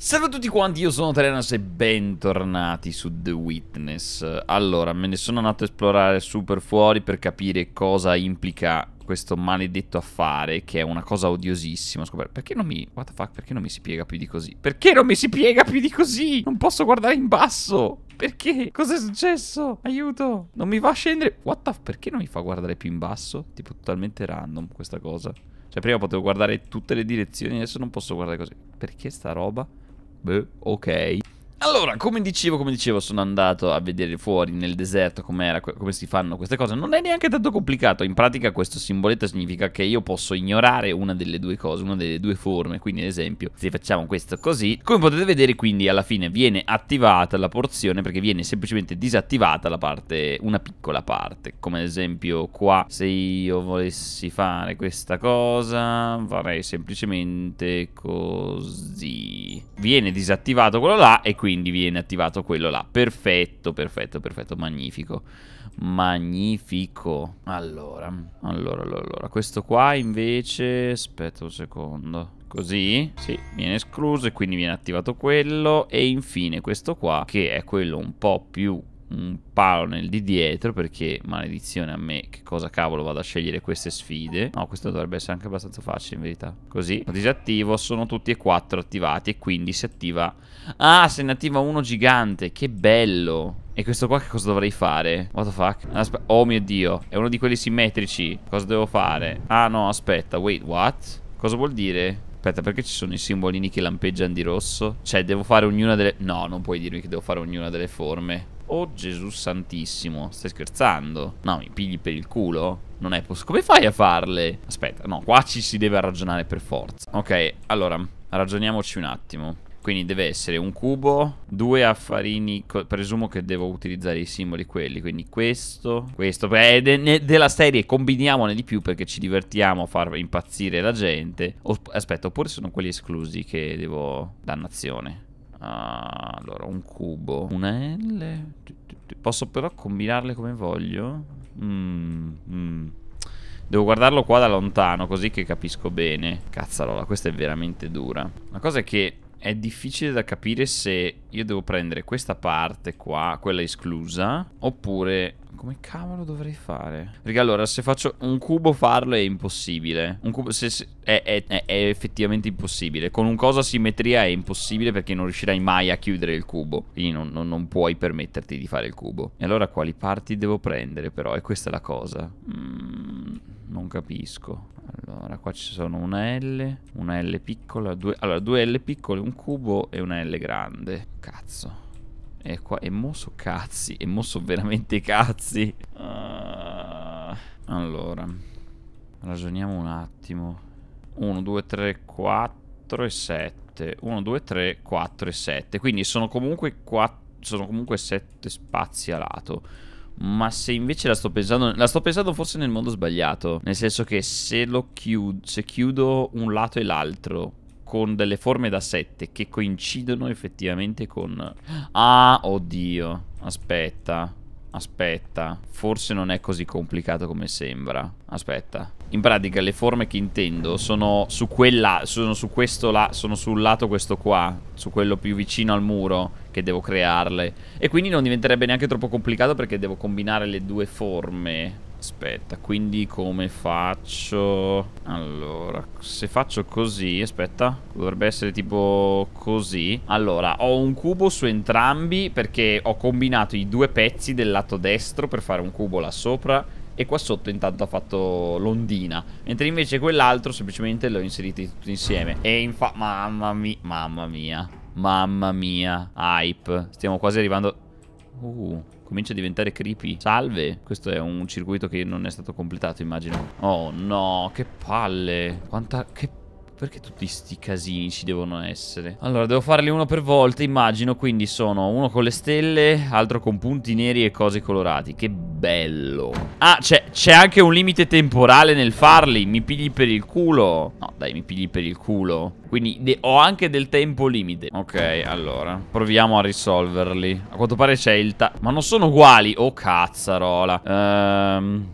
Salve a tutti quanti, io sono Telenas e bentornati su The Witness. Allora, me ne sono andato a esplorare super fuori per capire cosa implica questo maledetto affare, che è una cosa odiosissima. perché non mi... What the fuck, perché non mi si piega più di così? Perché non mi si piega più di così? Non posso guardare in basso! Perché? Cos'è successo? Aiuto! Non mi va a scendere... What the... Perché non mi fa guardare più in basso? Tipo, totalmente random questa cosa. Cioè, prima potevo guardare tutte le direzioni, adesso non posso guardare così. Perché sta roba? Beh, ok. Allora, come dicevo, come dicevo, sono andato a vedere fuori nel deserto com'era, come si fanno queste cose. Non è neanche tanto complicato. In pratica questo simboletto significa che io posso ignorare una delle due cose, una delle due forme. Quindi, ad esempio, se facciamo questo così, come potete vedere, quindi alla fine viene attivata la porzione perché viene semplicemente disattivata la parte, una piccola parte. Come ad esempio qua, se io volessi fare questa cosa, farei semplicemente così. Viene disattivato quello là e quindi quindi viene attivato quello là. Perfetto, perfetto, perfetto, magnifico. Magnifico. Allora, allora, allora, allora. Questo qua invece... Aspetta un secondo. Così, sì, viene escluso e quindi viene attivato quello. E infine questo qua, che è quello un po' più un palo nel di dietro perché maledizione a me che cosa cavolo vado a scegliere queste sfide no questo dovrebbe essere anche abbastanza facile in verità così lo disattivo sono tutti e quattro attivati e quindi si attiva ah se ne attiva uno gigante che bello e questo qua che cosa dovrei fare? What the fuck? Aspe oh mio dio è uno di quelli simmetrici cosa devo fare? ah no aspetta wait what? cosa vuol dire? Aspetta, perché ci sono i simbolini che lampeggiano di rosso? Cioè, devo fare ognuna delle... No, non puoi dirmi che devo fare ognuna delle forme. Oh Gesù santissimo, stai scherzando? No, mi pigli per il culo? Non è possibile. Come fai a farle? Aspetta, no, qua ci si deve ragionare per forza. Ok, allora, ragioniamoci un attimo. Quindi deve essere un cubo, due affarini, presumo che devo utilizzare i simboli quelli, quindi questo, questo, beh, de della serie combiniamone di più perché ci divertiamo a far impazzire la gente. O aspetta, oppure sono quelli esclusi che devo... dannazione allora, un cubo, una L. Posso però combinarle come voglio? Mm, mm. Devo guardarlo qua da lontano, così che capisco bene. Cazzarola, questa è veramente dura. La cosa è che è difficile da capire se io devo prendere questa parte qua, quella esclusa, oppure come cavolo dovrei fare? Perché allora se faccio un cubo farlo è impossibile Un cubo se, se, è, è, è, effettivamente impossibile Con un cosa simmetria è impossibile perché non riuscirai mai a chiudere il cubo Quindi non, non, non puoi permetterti di fare il cubo E allora quali parti devo prendere però? E questa è la cosa mm, Non capisco Allora qua ci sono una L Una L piccola due, Allora due L piccole, un cubo e una L grande Cazzo e qua, e mosso cazzi, È mosso veramente cazzi. Uh, allora, ragioniamo un attimo. 1, 2, 3, 4 e 7. 1, 2, 3, 4 e 7. Quindi sono comunque 4 sono comunque 7 spazi a lato. Ma se invece la sto pensando, la sto pensando forse nel modo sbagliato. Nel senso che se lo chiudo, se chiudo un lato e l'altro, con delle forme da 7 che coincidono effettivamente con... Ah, oddio. Aspetta. Aspetta. Forse non è così complicato come sembra. Aspetta. In pratica le forme che intendo sono su quella... Sono su questo là... Sono sul lato questo qua. Su quello più vicino al muro che devo crearle. E quindi non diventerebbe neanche troppo complicato perché devo combinare le due forme Aspetta, quindi come faccio? Allora, se faccio così, aspetta, dovrebbe essere tipo così. Allora, ho un cubo su entrambi perché ho combinato i due pezzi del lato destro per fare un cubo là sopra e qua sotto intanto ha fatto l'ondina mentre invece quell'altro semplicemente l'ho inserito tutti insieme e infatti mamma mia mamma mia mamma mia hype stiamo quasi arrivando uh Comincia a diventare creepy. Salve. Questo è un circuito che non è stato completato, immagino. Oh no, che palle. Quanta... Che palle perché tutti sti casini ci devono essere? Allora, devo farli uno per volta, immagino, quindi sono uno con le stelle, altro con punti neri e cose colorati. Che bello. Ah, c'è anche un limite temporale nel farli. Mi pigli per il culo. No, dai, mi pigli per il culo. Quindi ho anche del tempo limite. Ok, allora, proviamo a risolverli. A quanto pare c'è il ta... Ma non sono uguali? Oh, cazzarola. Ehm...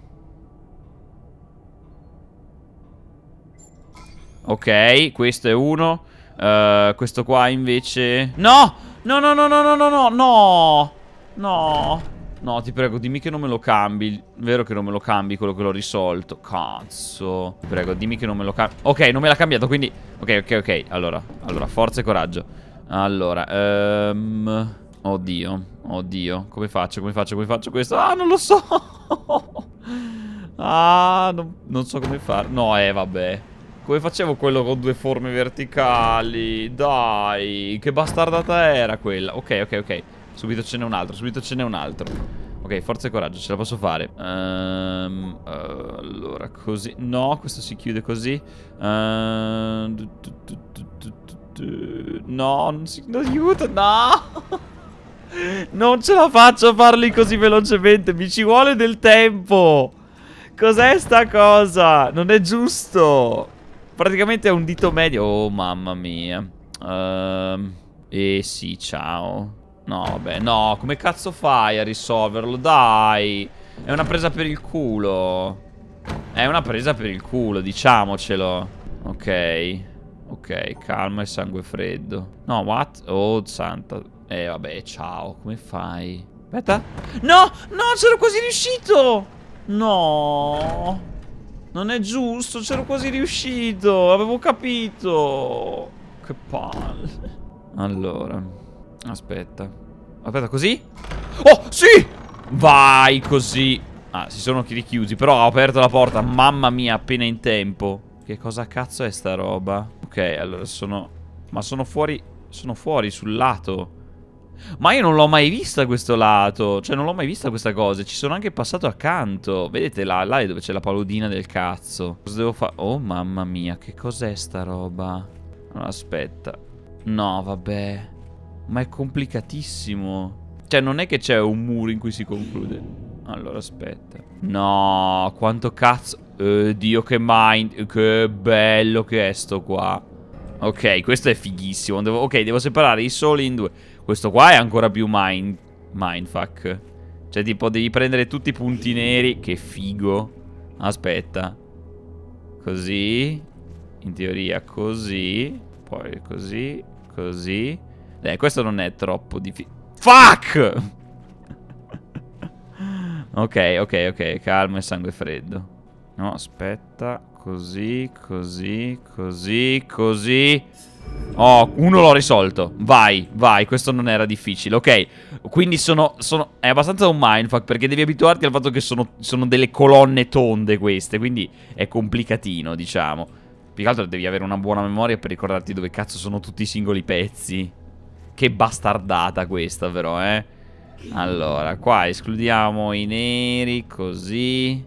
Ok, questo è uno. Uh, questo qua invece... No! No, no, no, no, no, no, no, no! No! No, ti prego, dimmi che non me lo cambi. Vero che non me lo cambi quello che l'ho risolto. Cazzo. Ti prego, dimmi che non me lo cambi. Ok, non me l'ha cambiato, quindi... Ok, ok, ok. Allora, allora, forza e coraggio. Allora, um... Oddio, oddio. Come faccio, come faccio, come faccio questo? Ah, non lo so! ah, non, non so come fare. No, eh, vabbè. Come facevo quello con due forme verticali? Dai, che bastardata era quella? Ok, ok, ok. Subito ce n'è un altro, subito ce n'è un altro. Ok, forza e coraggio, ce la posso fare. Um, uh, allora, così. No, questo si chiude così. Uh, no, non si... No, aiuto, no! non ce la faccio a farli così velocemente, mi ci vuole del tempo! Cos'è sta cosa? Non è giusto! Praticamente è un dito medio. Oh, mamma mia. Uh, eh sì, ciao. No, vabbè, no, come cazzo fai a risolverlo? Dai, è una presa per il culo. È una presa per il culo, diciamocelo. Ok, ok, calma e sangue freddo. No, what? Oh, santa. Eh, vabbè, ciao, come fai? Aspetta. No, no, c'ero quasi riuscito. No. Non è giusto, c'ero quasi riuscito. Avevo capito. Che palle. Allora. Aspetta. Aspetta, così? Oh, sì! Vai, così. Ah, si sono richiusi, però ho aperto la porta. Mamma mia, appena in tempo. Che cosa cazzo è sta roba? Ok, allora sono... Ma sono fuori... Sono fuori, sul lato. Ma io non l'ho mai vista questo lato, cioè non l'ho mai vista questa cosa, ci sono anche passato accanto. Vedete là, là è dove c'è la paludina del cazzo. Cosa devo fare? Oh mamma mia, che cos'è sta roba? Allora, aspetta. No, vabbè. Ma è complicatissimo. Cioè non è che c'è un muro in cui si conclude. Allora aspetta. No, quanto cazzo... Eh, Dio che mind... Che bello che è sto qua. Ok, questo è fighissimo. Devo, ok, devo separare i soli in due. Questo qua è ancora più mind, mindfuck. Cioè, tipo, devi prendere tutti i punti neri. Che figo. Aspetta. Così. In teoria così. Poi così. Così. Eh, questo non è troppo difficile. Fuck! ok, ok, ok. Calma e sangue freddo. No, aspetta. Così, così, così, così. Oh, uno l'ho risolto. Vai, vai, questo non era difficile. Ok, quindi sono, sono... È abbastanza un mindfuck perché devi abituarti al fatto che sono, sono delle colonne tonde queste. Quindi è complicatino, diciamo. Più che altro devi avere una buona memoria per ricordarti dove cazzo sono tutti i singoli pezzi. Che bastardata questa però, eh. Allora, qua escludiamo i neri, così.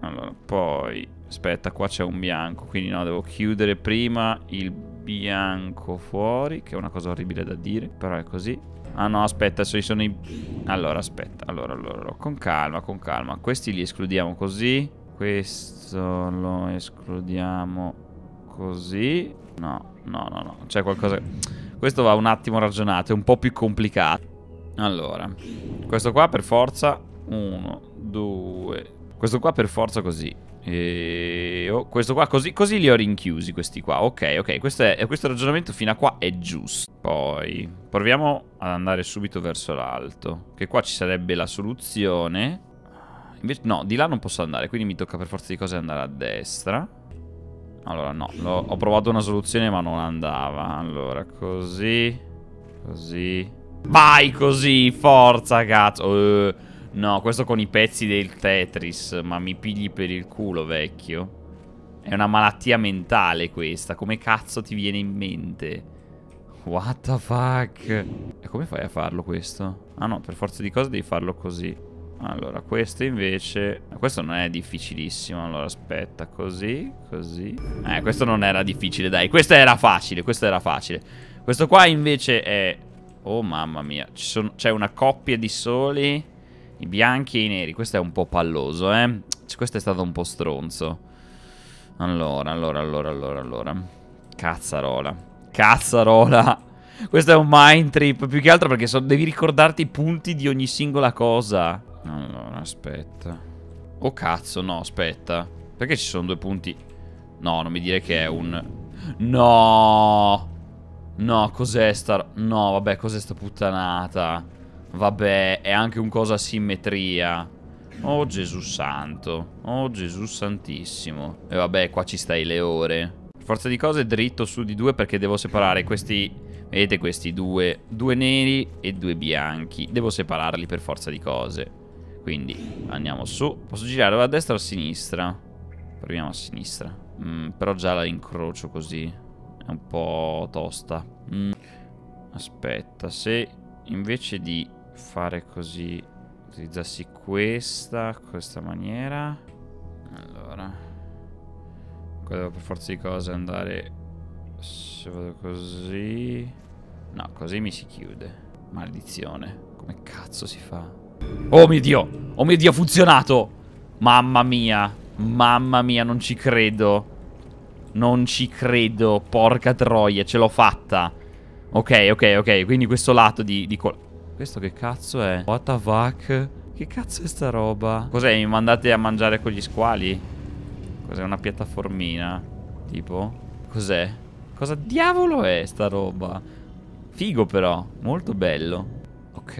Allora, poi Aspetta, qua c'è un bianco, quindi no, devo chiudere prima il bianco fuori, che è una cosa orribile da dire, però è così. Ah no, aspetta, ci sono i... Allora, aspetta, allora, allora, con calma, con calma. Questi li escludiamo così, questo lo escludiamo così. No, no, no, no, c'è qualcosa... Questo va un attimo ragionato, è un po' più complicato. Allora, questo qua per forza... Uno, due... Questo qua per forza così. E oh, questo qua, così, così, li ho rinchiusi questi qua. Ok, ok, questo, è, questo ragionamento fino a qua è giusto. Poi proviamo ad andare subito verso l'alto. Che qua ci sarebbe la soluzione. Invece no, di là non posso andare, quindi mi tocca per forza di cose andare a destra. Allora no, ho provato una soluzione ma non andava. Allora, così, così. Vai così, forza cazzo. Uh. No, questo con i pezzi del Tetris, ma mi pigli per il culo, vecchio. È una malattia mentale questa, come cazzo ti viene in mente? What the fuck? E come fai a farlo questo? Ah no, per forza di cose devi farlo così. Allora, questo invece... Questo non è difficilissimo, allora aspetta, così, così... Eh, questo non era difficile, dai, questo era facile, questo era facile. Questo qua invece è... Oh mamma mia, c'è sono... una coppia di soli... I bianchi e i neri. Questo è un po' palloso, eh. Cioè, questo è stato un po' stronzo. Allora, allora, allora, allora, allora. Cazzarola. Cazzarola. Questo è un mind trip, più che altro perché so, devi ricordarti i punti di ogni singola cosa. Allora, aspetta. Oh cazzo, no, aspetta. Perché ci sono due punti? No, non mi dire che è un... No! No, cos'è sta... No, vabbè, cos'è sta puttanata? Vabbè, è anche un cosa a simmetria. Oh Gesù santo. Oh Gesù santissimo. E vabbè, qua ci stai le ore. Forza di cose dritto su di due perché devo separare questi... Vedete questi due? Due neri e due bianchi. Devo separarli per forza di cose. Quindi andiamo su. Posso girare da destra o a sinistra? Proviamo a sinistra. Mm, però già la incrocio così. È un po' tosta. Mm. Aspetta, se invece di fare così utilizzassi questa questa maniera allora qua devo per forza di cose andare se vado così no così mi si chiude maledizione come cazzo si fa oh mio dio oh mio dio ha funzionato mamma mia mamma mia non ci credo non ci credo porca troia ce l'ho fatta ok ok ok quindi questo lato di, di questo che cazzo è? What the fuck? Che cazzo è sta roba? Cos'è? Mi mandate a mangiare con gli squali? Cos'è? Una piattaformina? Tipo? Cos'è? Cosa diavolo è sta roba? Figo però, molto bello Ok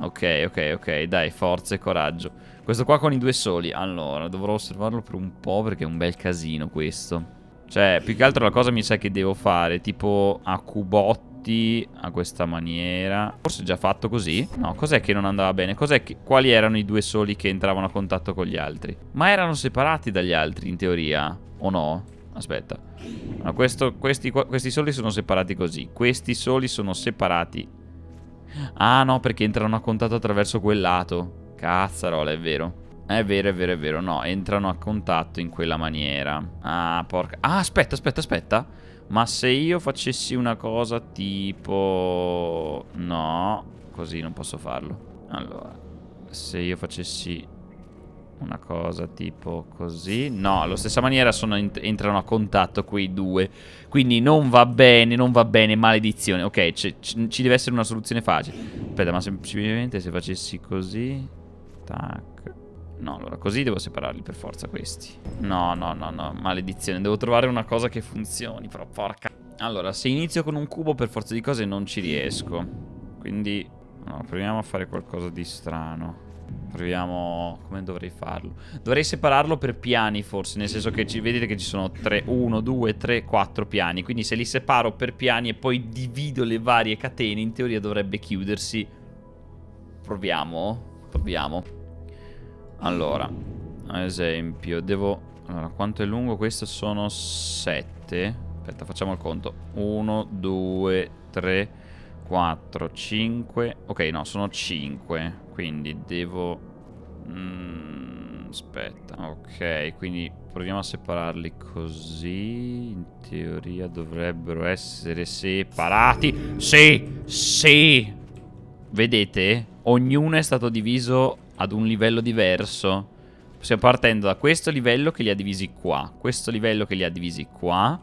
Ok, ok, ok, dai, forza e coraggio Questo qua con i due soli Allora, dovrò osservarlo per un po' perché è un bel casino questo Cioè, più che altro la cosa mi sa che devo fare Tipo a cubotto tutti a questa maniera. Forse già fatto così? No, cos'è che non andava bene? Che... Quali erano i due soli che entravano a contatto con gli altri? Ma erano separati dagli altri, in teoria, o no? Aspetta. No, questo, questi, questi soli sono separati così. Questi soli sono separati. Ah, no, perché entrano a contatto attraverso quel lato. Cazzarola, è vero. È vero, è vero, è vero. No, entrano a contatto in quella maniera. Ah, porca... Ah, aspetta, aspetta, aspetta. Ma se io facessi una cosa tipo... No, così non posso farlo. Allora, se io facessi una cosa tipo così. No, alla stessa maniera ent entrano a contatto quei due. Quindi non va bene, non va bene, maledizione. Ok, ci deve essere una soluzione facile. Aspetta, ma semplicemente se facessi così... Tac... No, allora così devo separarli per forza questi. No, no, no, no, maledizione. Devo trovare una cosa che funzioni, però porca... Allora, se inizio con un cubo per forza di cose non ci riesco. Quindi... No, proviamo a fare qualcosa di strano. Proviamo... come dovrei farlo? Dovrei separarlo per piani forse, nel senso che ci... vedete che ci sono 3, 1, 2, 3, 4 piani. Quindi se li separo per piani e poi divido le varie catene, in teoria dovrebbe chiudersi. Proviamo? Proviamo. Allora, ad esempio, devo... Allora, quanto è lungo questo? Sono 7. Aspetta, facciamo il conto. 1, 2, 3, 4, 5. Ok, no, sono 5. Quindi devo... Mm, aspetta, ok. Quindi proviamo a separarli così. In teoria dovrebbero essere separati. Sì, sì. Vedete? Ognuno è stato diviso ad un livello diverso. Stiamo partendo da questo livello che li ha divisi qua, questo livello che li ha divisi qua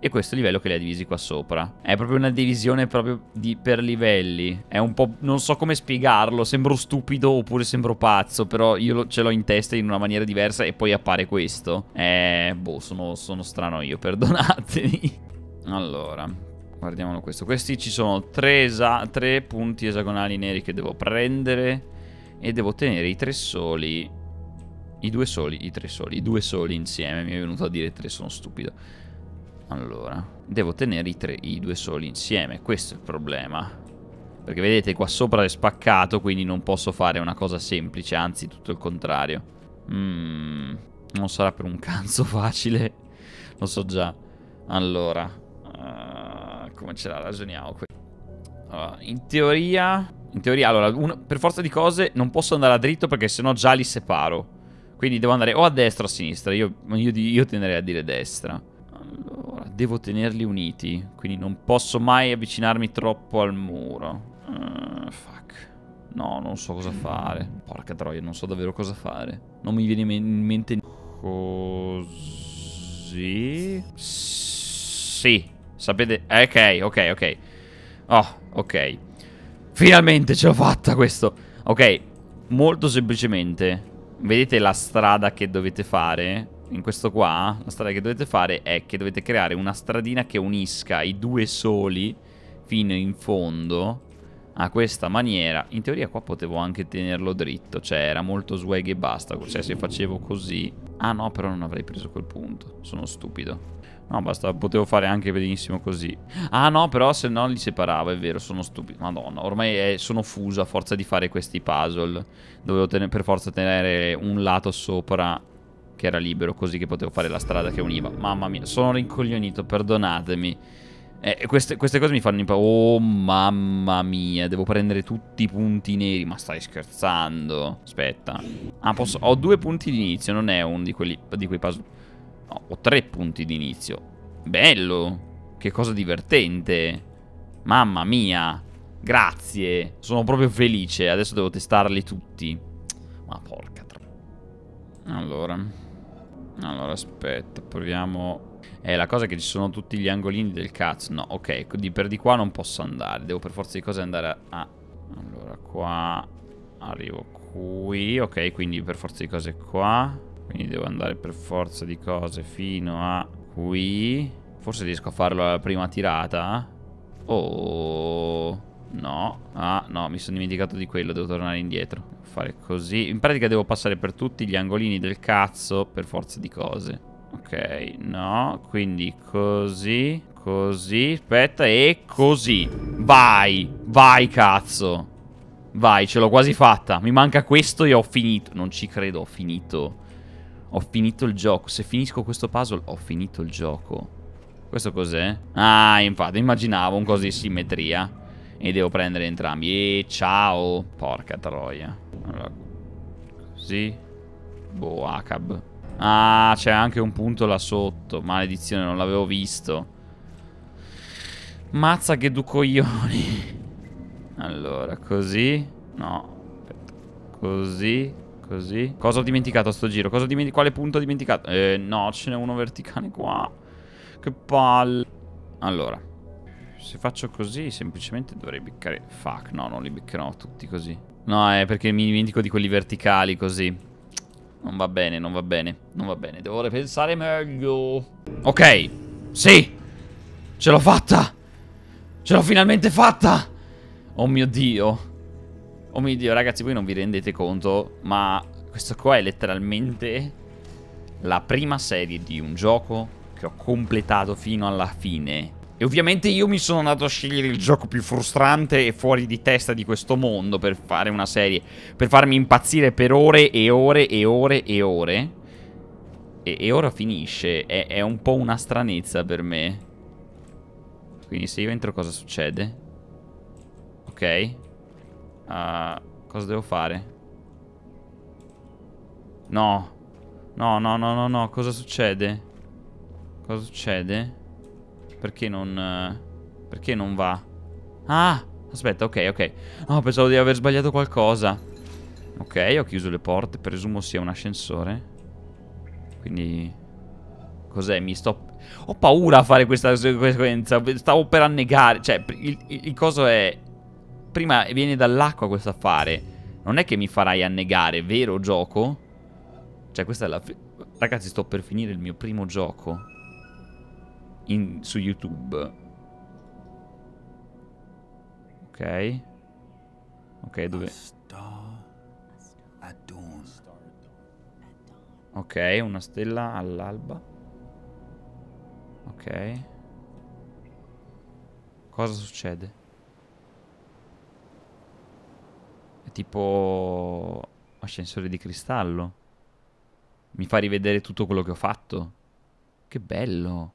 e questo livello che li ha divisi qua sopra. È proprio una divisione proprio di, per livelli. È un po'... non so come spiegarlo, sembro stupido oppure sembro pazzo, però io lo, ce l'ho in testa in una maniera diversa e poi appare questo. Eh, boh, sono, sono strano io, perdonatemi. Allora, guardiamolo questo. Questi ci sono tre, tre punti esagonali neri che devo prendere e devo tenere i tre soli, i due soli, i tre soli, i due soli insieme, mi è venuto a dire tre, sono stupido. Allora, devo tenere i, tre, i due soli insieme, questo è il problema. Perché vedete qua sopra è spaccato quindi non posso fare una cosa semplice, anzi tutto il contrario. Mm, non sarà per un cazzo facile, lo so già. Allora, uh, come ce la ragioniamo qui? allora, in teoria in teoria, allora, una, per forza di cose non posso andare a dritto perché sennò già li separo. Quindi devo andare o a destra o a sinistra. Io, io, io tenderei a dire destra. Allora, devo tenerli uniti. Quindi non posso mai avvicinarmi troppo al muro. Uh, fuck. No, non so cosa fare. Porca troia, non so davvero cosa fare. Non mi viene in mente... Così... Sì. Sapete... Eh, ok, ok, ok. Oh, ok. Finalmente ce l'ho fatta questo Ok, molto semplicemente Vedete la strada che dovete fare? In questo qua La strada che dovete fare è che dovete creare una stradina che unisca i due soli Fino in fondo a questa maniera. In teoria qua potevo anche tenerlo dritto, cioè era molto swag e basta, cioè se facevo così... Ah no, però non avrei preso quel punto, sono stupido. No, basta, potevo fare anche benissimo così. Ah no, però se no li separavo, è vero, sono stupido. Madonna, ormai è, sono fuso a forza di fare questi puzzle. Dovevo per forza tenere un lato sopra che era libero, così che potevo fare la strada che univa. Mamma mia, sono rincoglionito, perdonatemi. Eh, queste, queste, cose mi fanno impaurire. Oh mamma mia, devo prendere tutti i punti neri. Ma stai scherzando? Aspetta. Ah, posso... Ho due punti di inizio, non è uno di, quelli, di quei puzzle. No, ho tre punti di inizio. Bello. Che cosa divertente. Mamma mia. Grazie. Sono proprio felice. Adesso devo testarli tutti. Ma porca tra... Allora. Allora, aspetta. Proviamo... Eh, la cosa è che ci sono tutti gli angolini del cazzo. No, ok, di per di qua non posso andare. Devo per forza di cose andare a... allora, qua... Arrivo qui. Ok, quindi per forza di cose qua. Quindi devo andare per forza di cose fino a qui. Forse riesco a farlo alla prima tirata. Oh... No. Ah, no, mi sono dimenticato di quello. Devo tornare indietro. Fare così. In pratica devo passare per tutti gli angolini del cazzo per forza di cose. Ok, no, quindi così, così, aspetta e così. Vai, vai cazzo. Vai, ce l'ho quasi fatta. Mi manca questo e ho finito. Non ci credo, ho finito. Ho finito il gioco. Se finisco questo puzzle, ho finito il gioco. Questo cos'è? Ah, infatti, immaginavo un coso di simmetria. E devo prendere entrambi. E ciao. Porca troia. Allora, così. Boh, acab. Ah, c'è anche un punto là sotto. Maledizione, non l'avevo visto. Mazza che ducoglioni. Allora, così. No. Così. Così. Cosa ho dimenticato a sto giro? Quale punto ho dimenticato? Eh, no, ce n'è uno verticale qua. Che palle. Allora. Se faccio così, semplicemente dovrei beccare... Fuck, no, non li beccherò tutti così. No, è perché mi dimentico di quelli verticali così. Non va bene, non va bene, non va bene. Devo ripensare meglio. Ok, sì. Ce l'ho fatta. Ce l'ho finalmente fatta. Oh mio Dio. Oh mio Dio, ragazzi, voi non vi rendete conto, ma questo qua è letteralmente la prima serie di un gioco che ho completato fino alla fine ovviamente io mi sono andato a scegliere il gioco più frustrante e fuori di testa di questo mondo per fare una serie, per farmi impazzire per ore e ore e ore e ore. E, e ora finisce, è, è un po' una stranezza per me. Quindi se io entro cosa succede? Ok. Uh, cosa devo fare? No. No, no, no, no, no. Cosa succede? Cosa succede? Perché non... Eh, perché non va? Ah! Aspetta, ok, ok. oh, pensavo di aver sbagliato qualcosa. Ok, ho chiuso le porte. Presumo sia un ascensore. Quindi... Cos'è? Mi sto... Ho paura a fare questa sequenza. Stavo per annegare. Cioè, il, il, il coso è... Prima viene dall'acqua questo affare. Non è che mi farai annegare, vero gioco? Cioè, questa è la... Ragazzi, sto per finire il mio primo gioco in, su YouTube. Ok. Ok, dove... Ok, una stella all'alba. Ok. Cosa succede? È tipo ascensore di cristallo. Mi fa rivedere tutto quello che ho fatto. Che bello.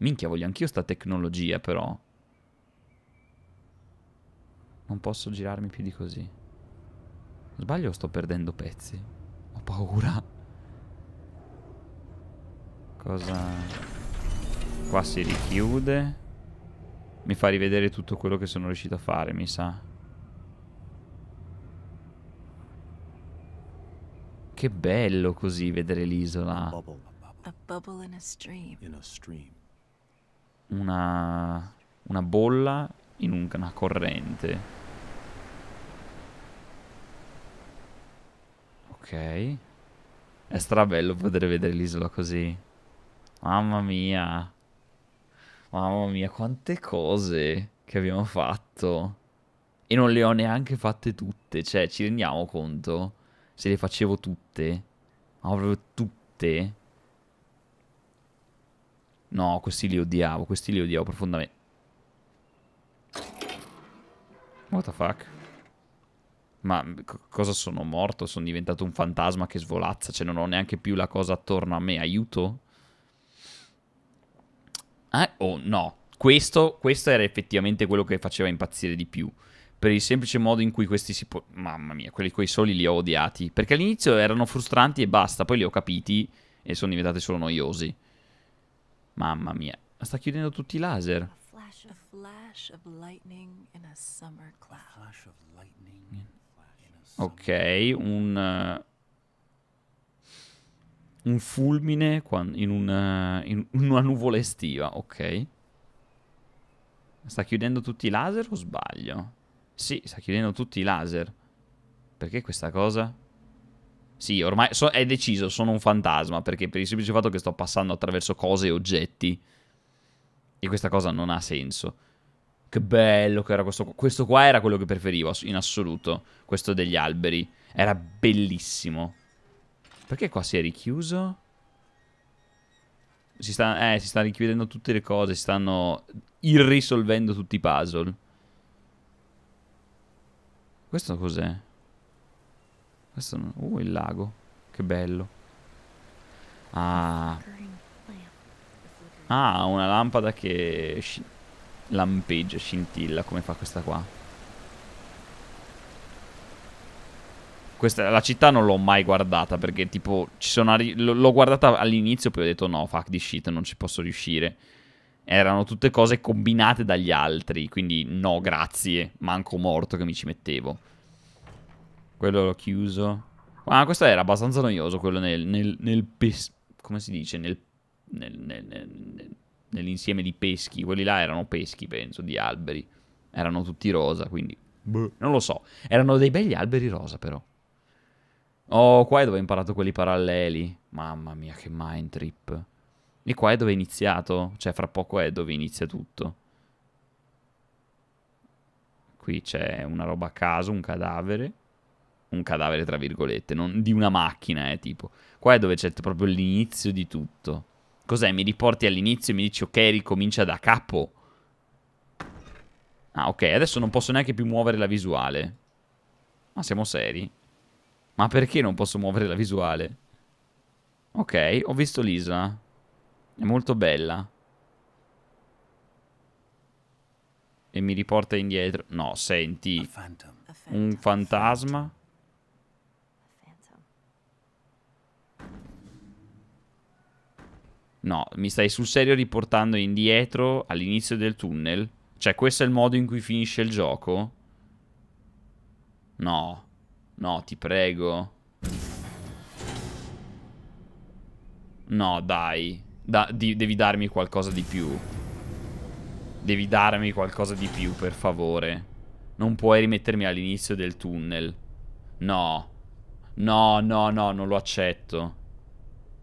Minchia, voglio anch'io sta tecnologia, però. Non posso girarmi più di così. Sbaglio o sto perdendo pezzi? Ho paura. Cosa... Qua si richiude. Mi fa rivedere tutto quello che sono riuscito a fare, mi sa. Che bello così vedere l'isola. A bubble in a stream. In a stream una, una bolla in un, una corrente. Ok. È strabello poter vedere l'isola così. Mamma mia. Mamma mia, quante cose che abbiamo fatto. E non le ho neanche fatte tutte. Cioè, ci rendiamo conto? Se le facevo tutte. Ma proprio tutte. No, questi li odiavo, questi li odiavo profondamente. What the fuck? Ma cosa sono morto? Sono diventato un fantasma che svolazza, cioè non ho neanche più la cosa attorno a me, aiuto? Eh? Oh no, questo, questo era effettivamente quello che faceva impazzire di più per il semplice modo in cui questi si può... Mamma mia, quelli quei soli li ho odiati. Perché all'inizio erano frustranti e basta, poi li ho capiti e sono diventati solo noiosi. Mamma mia, sta chiudendo tutti i laser. Ok, un, uh, un fulmine in una, eh, in una, nuvola estiva, ok. Sta chiudendo tutti i laser o sbaglio? Sì, sta chiudendo tutti i laser. Perché questa cosa? Sì, ormai so, è deciso, sono un fantasma, perché per il semplice fatto che sto passando attraverso cose e oggetti. E questa cosa non ha senso. Che bello che era questo qua. Questo qua era quello che preferivo, in assoluto. Questo degli alberi. Era bellissimo. Perché qua si è richiuso? Si, sta, eh, si stanno richiudendo tutte le cose, si stanno irrisolvendo tutti i puzzle. Questo cos'è? Questo non... Uh, il lago. Che bello. Ah. Ah, una lampada che sci... lampeggia, scintilla, come fa questa qua. Questa, la città non l'ho mai guardata perché tipo l'ho guardata all'inizio poi ho detto no, fuck di shit, non ci posso riuscire. Erano tutte cose combinate dagli altri, quindi no, grazie, manco morto che mi ci mettevo. Quello l'ho chiuso. Ah, questo era abbastanza noioso, quello nel... nel, nel pes... come si dice? Nel, nel, nell'insieme di peschi. Quelli là erano peschi, penso, di alberi. Erano tutti rosa, quindi... Beh, non lo so. Erano dei belli alberi rosa, però. Oh, qua è dove ho imparato quelli paralleli. Mamma mia, che mind trip. E qua è dove è iniziato. Cioè, fra poco è dove inizia tutto. Qui c'è una roba a caso, un cadavere un cadavere, tra virgolette, non di una macchina, eh, tipo. Qua è dove c'è proprio l'inizio di tutto. Cos'è? Mi riporti all'inizio e mi dici, ok, ricomincia da capo. Ah, ok, adesso non posso neanche più muovere la visuale. Ma siamo seri? Ma perché non posso muovere la visuale? Ok, ho visto l'isola. È molto bella. E mi riporta indietro. No, senti. Un fantasma. No, mi stai sul serio riportando indietro all'inizio del tunnel? Cioè, questo è il modo in cui finisce il gioco? No. No, ti prego. No, dai. Da di devi darmi qualcosa di più. Devi darmi qualcosa di più, per favore. Non puoi rimettermi all'inizio del tunnel. No. No, no, no, non lo accetto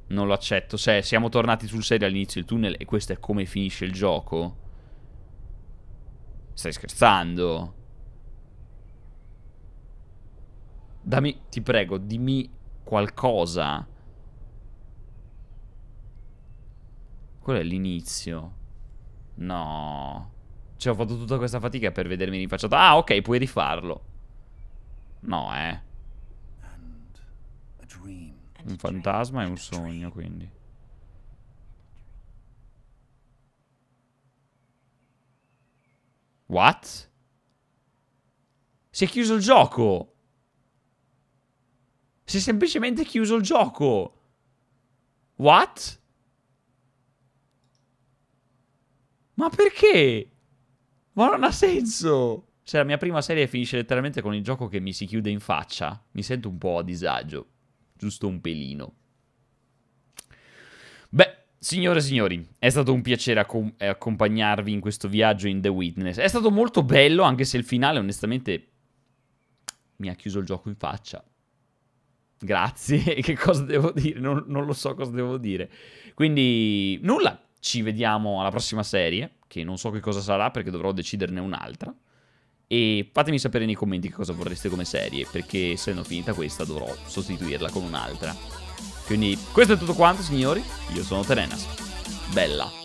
non lo accetto. Se cioè, siamo tornati sul serio all'inizio del tunnel e questo è come finisce il gioco. Stai scherzando? Dammi, ti prego, dimmi qualcosa. Quello è l'inizio. No. Cioè, ho fatto tutta questa fatica per vedermi rinfacciato. Ah, ok, puoi rifarlo. No, eh. And a dream un fantasma e un sogno, quindi. What? Si è chiuso il gioco! Si è semplicemente chiuso il gioco! What? Ma perché? Ma non ha senso! Se cioè, la mia prima serie finisce letteralmente con il gioco che mi si chiude in faccia. Mi sento un po' a disagio giusto un pelino. Beh, signore e signori, è stato un piacere accom eh, accompagnarvi in questo viaggio in The Witness. È stato molto bello, anche se il finale onestamente mi ha chiuso il gioco in faccia. Grazie, che cosa devo dire? Non, non lo so cosa devo dire. Quindi, nulla, ci vediamo alla prossima serie, che non so che cosa sarà perché dovrò deciderne un'altra. E fatemi sapere nei commenti che cosa vorreste come serie, perché se non finita questa dovrò sostituirla con un'altra. Quindi questo è tutto quanto signori, io sono Terenas. Bella!